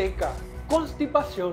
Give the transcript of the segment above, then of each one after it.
seca, constipación,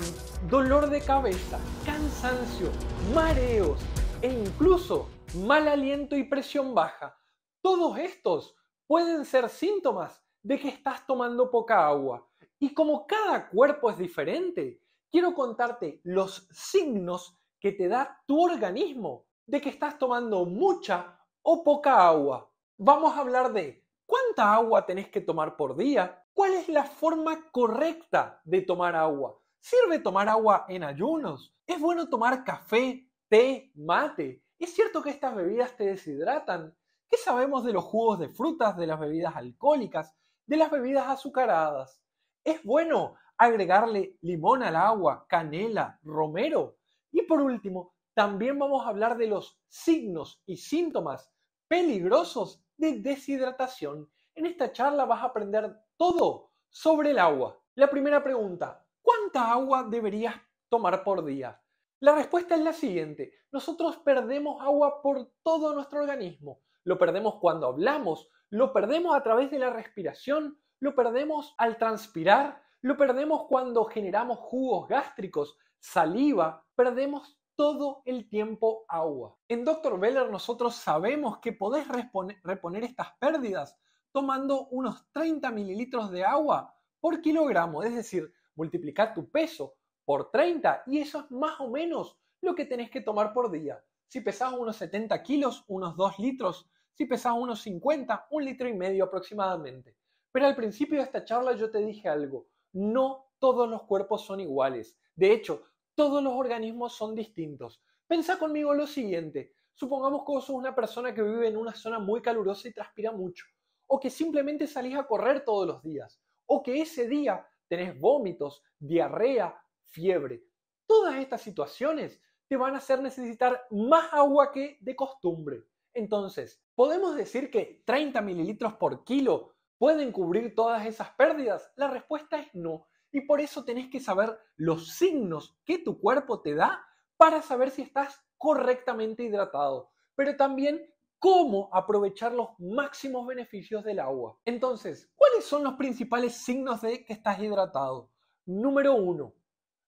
dolor de cabeza, cansancio, mareos e incluso mal aliento y presión baja. Todos estos pueden ser síntomas de que estás tomando poca agua. Y como cada cuerpo es diferente, quiero contarte los signos que te da tu organismo de que estás tomando mucha o poca agua. Vamos a hablar de cuánta agua tenés que tomar por día, ¿Cuál es la forma correcta de tomar agua? ¿Sirve tomar agua en ayunos? ¿Es bueno tomar café, té, mate? ¿Es cierto que estas bebidas te deshidratan? ¿Qué sabemos de los jugos de frutas, de las bebidas alcohólicas, de las bebidas azucaradas? ¿Es bueno agregarle limón al agua, canela, romero? Y por último, también vamos a hablar de los signos y síntomas peligrosos de deshidratación. En esta charla vas a aprender todo sobre el agua. La primera pregunta, ¿cuánta agua deberías tomar por día? La respuesta es la siguiente, nosotros perdemos agua por todo nuestro organismo. Lo perdemos cuando hablamos, lo perdemos a través de la respiración, lo perdemos al transpirar, lo perdemos cuando generamos jugos gástricos, saliva, perdemos todo el tiempo agua. En Dr. Veller nosotros sabemos que podés reponer estas pérdidas tomando unos 30 mililitros de agua por kilogramo, es decir, multiplicar tu peso por 30 y eso es más o menos lo que tenés que tomar por día. Si pesas unos 70 kilos, unos 2 litros, si pesas unos 50, un litro y medio aproximadamente. Pero al principio de esta charla yo te dije algo, no todos los cuerpos son iguales, de hecho, todos los organismos son distintos. Pensá conmigo lo siguiente, supongamos que vos sos una persona que vive en una zona muy calurosa y transpira mucho o que simplemente salís a correr todos los días, o que ese día tenés vómitos, diarrea, fiebre. Todas estas situaciones te van a hacer necesitar más agua que de costumbre. Entonces, ¿podemos decir que 30 mililitros por kilo pueden cubrir todas esas pérdidas? La respuesta es no. Y por eso tenés que saber los signos que tu cuerpo te da para saber si estás correctamente hidratado, pero también cómo aprovechar los máximos beneficios del agua. Entonces, ¿cuáles son los principales signos de que estás hidratado? Número uno,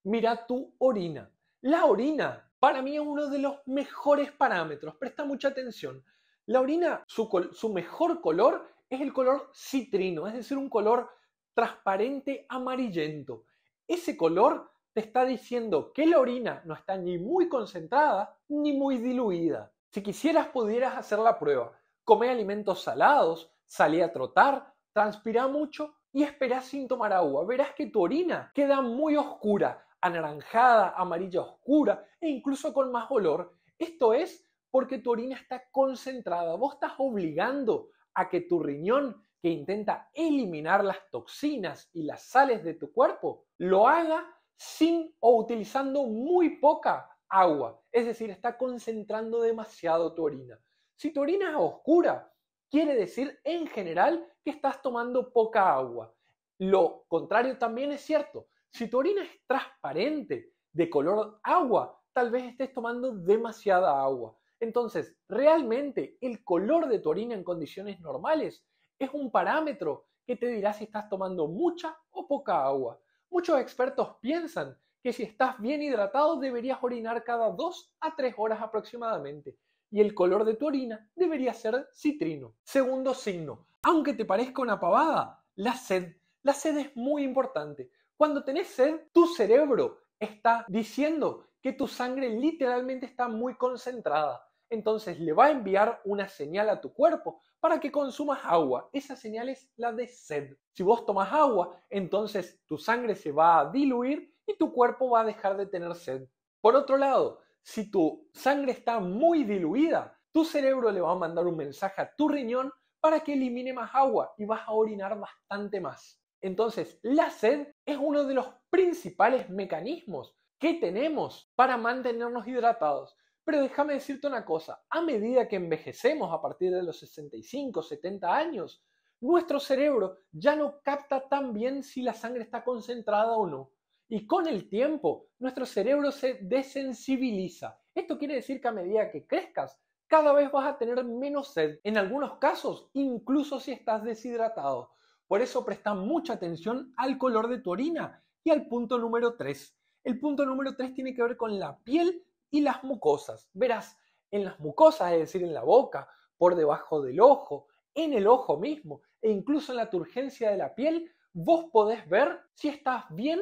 mira tu orina. La orina, para mí, es uno de los mejores parámetros. Presta mucha atención. La orina, su, su mejor color es el color citrino, es decir, un color transparente amarillento. Ese color te está diciendo que la orina no está ni muy concentrada ni muy diluida. Si quisieras, pudieras hacer la prueba. Comé alimentos salados, salí a trotar, transpirá mucho y esperas sin tomar agua. Verás que tu orina queda muy oscura, anaranjada, amarilla oscura e incluso con más olor. Esto es porque tu orina está concentrada. Vos estás obligando a que tu riñón, que intenta eliminar las toxinas y las sales de tu cuerpo, lo haga sin o utilizando muy poca agua, es decir, está concentrando demasiado tu orina. Si tu orina es oscura, quiere decir en general que estás tomando poca agua. Lo contrario también es cierto. Si tu orina es transparente, de color agua, tal vez estés tomando demasiada agua. Entonces, realmente el color de tu orina en condiciones normales es un parámetro que te dirá si estás tomando mucha o poca agua. Muchos expertos piensan que si estás bien hidratado deberías orinar cada dos a tres horas aproximadamente y el color de tu orina debería ser citrino. Segundo signo, aunque te parezca una pavada, la sed. La sed es muy importante. Cuando tenés sed, tu cerebro está diciendo que tu sangre literalmente está muy concentrada. Entonces le va a enviar una señal a tu cuerpo para que consumas agua. Esa señal es la de sed. Si vos tomas agua, entonces tu sangre se va a diluir tu cuerpo va a dejar de tener sed. Por otro lado, si tu sangre está muy diluida, tu cerebro le va a mandar un mensaje a tu riñón para que elimine más agua y vas a orinar bastante más. Entonces, la sed es uno de los principales mecanismos que tenemos para mantenernos hidratados. Pero déjame decirte una cosa, a medida que envejecemos a partir de los 65, 70 años, nuestro cerebro ya no capta tan bien si la sangre está concentrada o no. Y con el tiempo, nuestro cerebro se desensibiliza. Esto quiere decir que a medida que crezcas, cada vez vas a tener menos sed, en algunos casos, incluso si estás deshidratado. Por eso presta mucha atención al color de tu orina. Y al punto número 3. El punto número 3 tiene que ver con la piel y las mucosas. Verás, en las mucosas, es decir, en la boca, por debajo del ojo, en el ojo mismo e incluso en la turgencia de la piel, vos podés ver si estás bien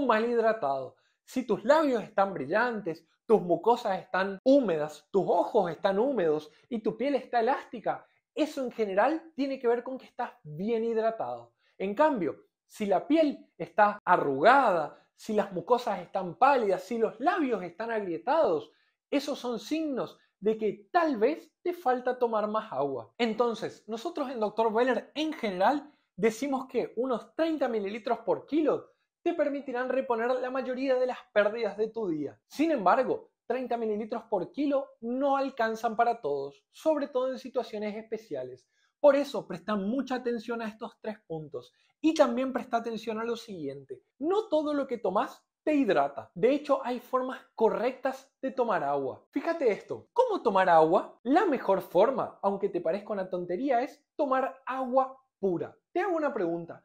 mal hidratado, si tus labios están brillantes, tus mucosas están húmedas, tus ojos están húmedos y tu piel está elástica, eso en general tiene que ver con que estás bien hidratado. En cambio, si la piel está arrugada, si las mucosas están pálidas, si los labios están agrietados, esos son signos de que tal vez te falta tomar más agua. Entonces, nosotros en Dr. Weller en general decimos que unos 30 mililitros por kilo te permitirán reponer la mayoría de las pérdidas de tu día. Sin embargo, 30 mililitros por kilo no alcanzan para todos, sobre todo en situaciones especiales. Por eso, presta mucha atención a estos tres puntos y también presta atención a lo siguiente. No todo lo que tomas te hidrata. De hecho, hay formas correctas de tomar agua. Fíjate esto, ¿cómo tomar agua? La mejor forma, aunque te parezca una tontería, es tomar agua pura. Te hago una pregunta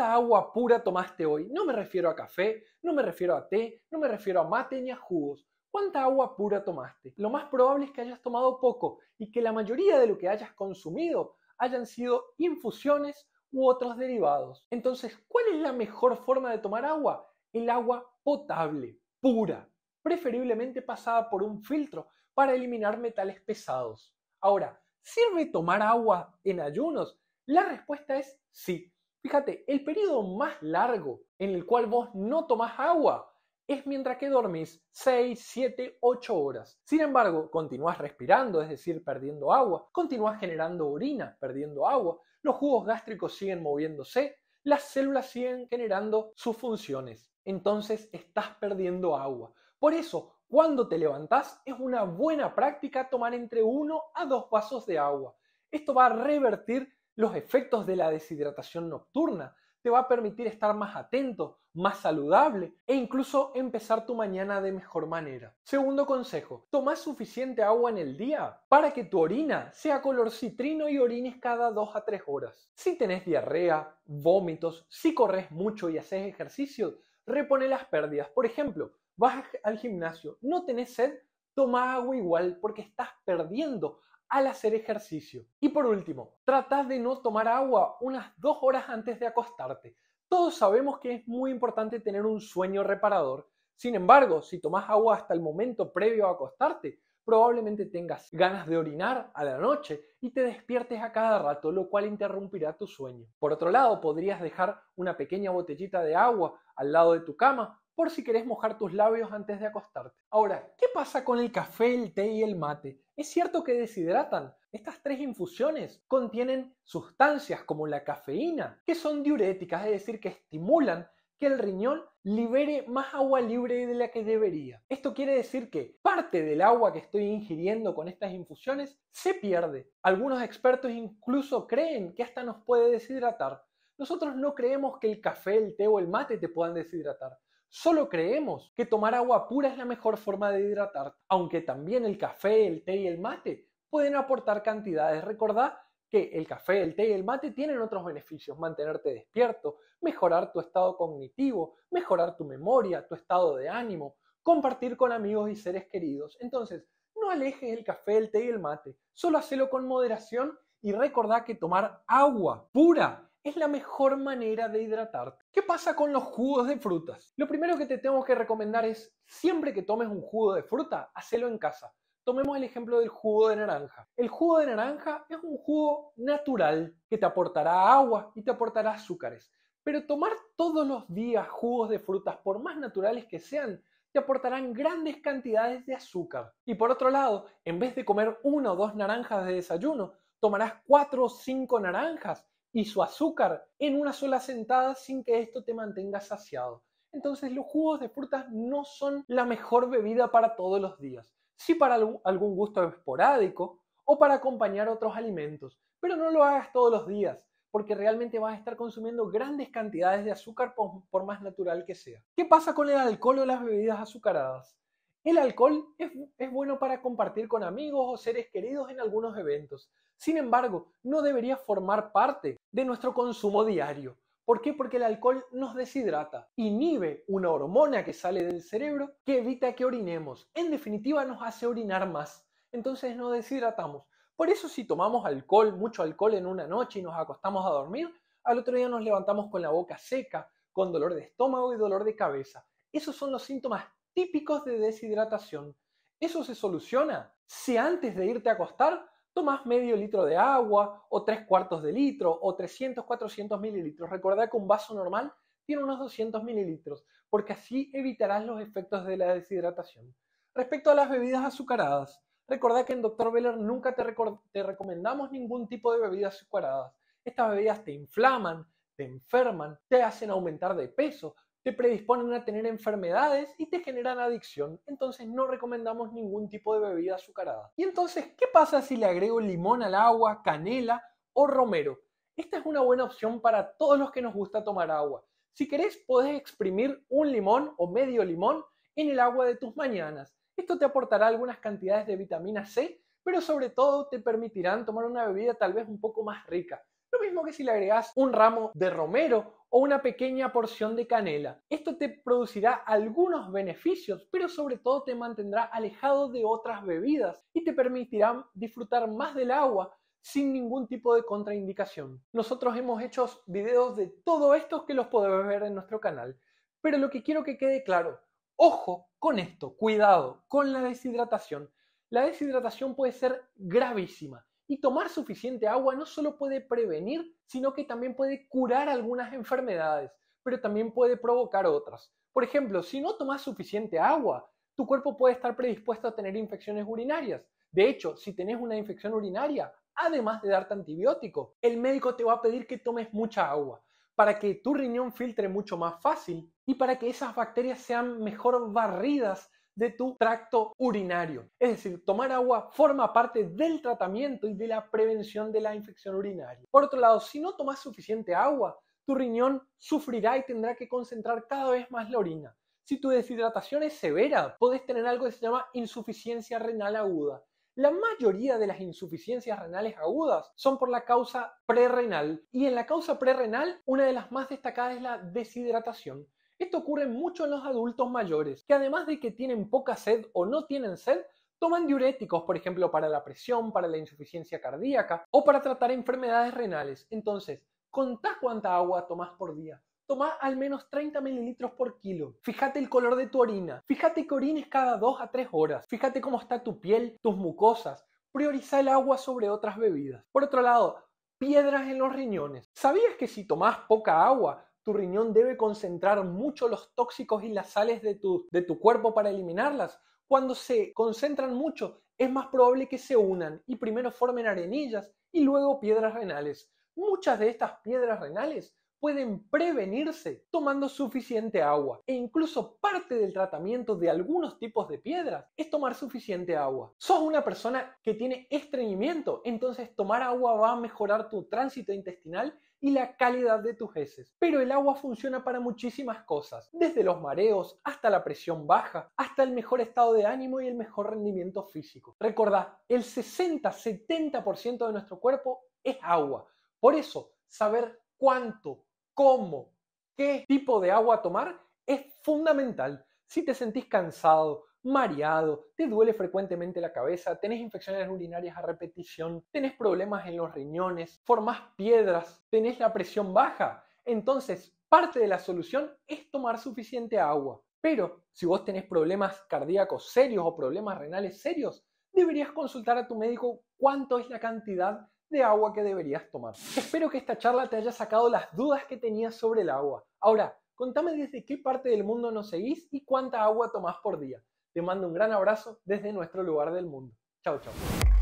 agua pura tomaste hoy? No me refiero a café, no me refiero a té, no me refiero a mate ni a jugos. ¿Cuánta agua pura tomaste? Lo más probable es que hayas tomado poco y que la mayoría de lo que hayas consumido hayan sido infusiones u otros derivados. Entonces, ¿cuál es la mejor forma de tomar agua? El agua potable, pura, preferiblemente pasada por un filtro para eliminar metales pesados. Ahora, ¿sirve tomar agua en ayunos? La respuesta es sí. Fíjate, el periodo más largo en el cual vos no tomás agua es mientras que dormís 6, 7, 8 horas. Sin embargo, continúas respirando, es decir, perdiendo agua, continúas generando orina, perdiendo agua, los jugos gástricos siguen moviéndose, las células siguen generando sus funciones. Entonces estás perdiendo agua. Por eso, cuando te levantás, es una buena práctica tomar entre uno a dos vasos de agua. Esto va a revertir los efectos de la deshidratación nocturna, te va a permitir estar más atento, más saludable e incluso empezar tu mañana de mejor manera. Segundo consejo, toma suficiente agua en el día para que tu orina sea color citrino y orines cada 2 a 3 horas. Si tenés diarrea, vómitos, si corres mucho y haces ejercicio, repone las pérdidas. Por ejemplo, vas al gimnasio, no tenés sed, toma agua igual porque estás perdiendo al hacer ejercicio. Y por último, trata de no tomar agua unas dos horas antes de acostarte. Todos sabemos que es muy importante tener un sueño reparador. Sin embargo, si tomas agua hasta el momento previo a acostarte, probablemente tengas ganas de orinar a la noche y te despiertes a cada rato, lo cual interrumpirá tu sueño. Por otro lado, podrías dejar una pequeña botellita de agua al lado de tu cama por si querés mojar tus labios antes de acostarte. Ahora, ¿qué pasa con el café, el té y el mate? Es cierto que deshidratan. Estas tres infusiones contienen sustancias como la cafeína, que son diuréticas, es decir, que estimulan que el riñón libere más agua libre de la que debería. Esto quiere decir que parte del agua que estoy ingiriendo con estas infusiones se pierde. Algunos expertos incluso creen que hasta nos puede deshidratar. Nosotros no creemos que el café, el té o el mate te puedan deshidratar. Solo creemos que tomar agua pura es la mejor forma de hidratar, aunque también el café, el té y el mate pueden aportar cantidades. Recordad que el café, el té y el mate tienen otros beneficios, mantenerte despierto, mejorar tu estado cognitivo, mejorar tu memoria, tu estado de ánimo, compartir con amigos y seres queridos. Entonces, no alejes el café, el té y el mate, solo hacelo con moderación y recordá que tomar agua pura es la mejor manera de hidratarte. ¿Qué pasa con los jugos de frutas? Lo primero que te tengo que recomendar es, siempre que tomes un jugo de fruta, hacelo en casa. Tomemos el ejemplo del jugo de naranja. El jugo de naranja es un jugo natural que te aportará agua y te aportará azúcares. Pero tomar todos los días jugos de frutas, por más naturales que sean, te aportarán grandes cantidades de azúcar. Y por otro lado, en vez de comer una o dos naranjas de desayuno, tomarás cuatro o cinco naranjas y su azúcar en una sola sentada sin que esto te mantenga saciado. Entonces los jugos de frutas no son la mejor bebida para todos los días, sí para algún gusto esporádico o para acompañar otros alimentos, pero no lo hagas todos los días porque realmente vas a estar consumiendo grandes cantidades de azúcar por, por más natural que sea. ¿Qué pasa con el alcohol o las bebidas azucaradas? El alcohol es, bueno para compartir con amigos o seres queridos en algunos eventos. Sin embargo, no debería formar parte de nuestro consumo diario. ¿Por qué? Porque el alcohol nos deshidrata, inhibe una hormona que sale del cerebro que evita que orinemos. En definitiva, nos hace orinar más. Entonces nos deshidratamos. Por eso si tomamos alcohol, mucho alcohol en una noche y nos acostamos a dormir, al otro día nos levantamos con la boca seca, con dolor de estómago y dolor de cabeza. Esos son los síntomas típicos de deshidratación. Eso se soluciona si antes de irte a acostar tomas medio litro de agua o tres cuartos de litro o 300, 400 mililitros. Recordad que un vaso normal tiene unos 200 mililitros porque así evitarás los efectos de la deshidratación. Respecto a las bebidas azucaradas, recordad que en Dr. Veller nunca te recomendamos ningún tipo de bebidas azucaradas. Estas bebidas te inflaman, te enferman, te hacen aumentar de peso, te predisponen a tener enfermedades y te generan adicción, entonces no recomendamos ningún tipo de bebida azucarada. Y entonces, ¿qué pasa si le agrego limón al agua, canela o romero? Esta es una buena opción para todos los que nos gusta tomar agua. Si querés, podés exprimir un limón o medio limón en el agua de tus mañanas. Esto te aportará algunas cantidades de vitamina C, pero sobre todo te permitirán tomar una bebida tal vez un poco más rica. Lo mismo que si le agregas un ramo de romero o una pequeña porción de canela. Esto te producirá algunos beneficios, pero sobre todo te mantendrá alejado de otras bebidas y te permitirá disfrutar más del agua sin ningún tipo de contraindicación. Nosotros hemos hecho videos de todo esto que los podemos ver en nuestro canal, pero lo que quiero que quede claro, ojo con esto, cuidado con la deshidratación. La deshidratación puede ser gravísima y tomar suficiente agua no solo puede prevenir, sino que también puede curar algunas enfermedades, pero también puede provocar otras. Por ejemplo, si no tomas suficiente agua, tu cuerpo puede estar predispuesto a tener infecciones urinarias. De hecho, si tenés una infección urinaria, además de darte antibiótico, el médico te va a pedir que tomes mucha agua para que tu riñón filtre mucho más fácil y para que esas bacterias sean mejor barridas de tu tracto urinario. Es decir, tomar agua forma parte del tratamiento y de la prevención de la infección urinaria. Por otro lado, si no tomas suficiente agua, tu riñón sufrirá y tendrá que concentrar cada vez más la orina. Si tu deshidratación es severa, podés tener algo que se llama insuficiencia renal aguda. La mayoría de las insuficiencias renales agudas son por la causa prerrenal y en la causa prerrenal una de las más destacadas es la deshidratación. Esto ocurre mucho en los adultos mayores, que además de que tienen poca sed o no tienen sed, toman diuréticos, por ejemplo, para la presión, para la insuficiencia cardíaca o para tratar enfermedades renales. Entonces, contá cuánta agua tomás por día. Tomá al menos 30 mililitros por kilo. Fíjate el color de tu orina. Fíjate que orines cada 2 a 3 horas. Fíjate cómo está tu piel, tus mucosas. Prioriza el agua sobre otras bebidas. Por otro lado, piedras en los riñones. ¿Sabías que si tomás poca agua, tu riñón debe concentrar mucho los tóxicos y las sales de tu, cuerpo para eliminarlas. Cuando se concentran mucho, es más probable que se unan y primero formen arenillas y luego piedras renales. Muchas de estas piedras renales pueden prevenirse tomando suficiente agua. E incluso parte del tratamiento de algunos tipos de piedras es tomar suficiente agua. Sos una persona que tiene estreñimiento, entonces tomar agua va a mejorar tu tránsito intestinal y la calidad de tus heces. Pero el agua funciona para muchísimas cosas, desde los mareos hasta la presión baja, hasta el mejor estado de ánimo y el mejor rendimiento físico. Recordad, el 60-70% de nuestro cuerpo es agua. Por eso, saber cuánto, cómo, qué tipo de agua tomar es fundamental. Si te sentís cansado, mareado, te duele frecuentemente la cabeza, tenés infecciones urinarias a repetición, tenés problemas en los riñones, formás piedras, tenés la presión baja. Entonces, parte de la solución es tomar suficiente agua. Pero si vos tenés problemas cardíacos serios o problemas renales serios, deberías consultar a tu médico cuánto es la cantidad de agua que deberías tomar. Espero que esta charla te haya sacado las dudas que tenías sobre el agua. Ahora, contame desde qué parte del mundo nos seguís y cuánta agua tomás por día. Te mando un gran abrazo desde nuestro lugar del mundo. Chao, chao.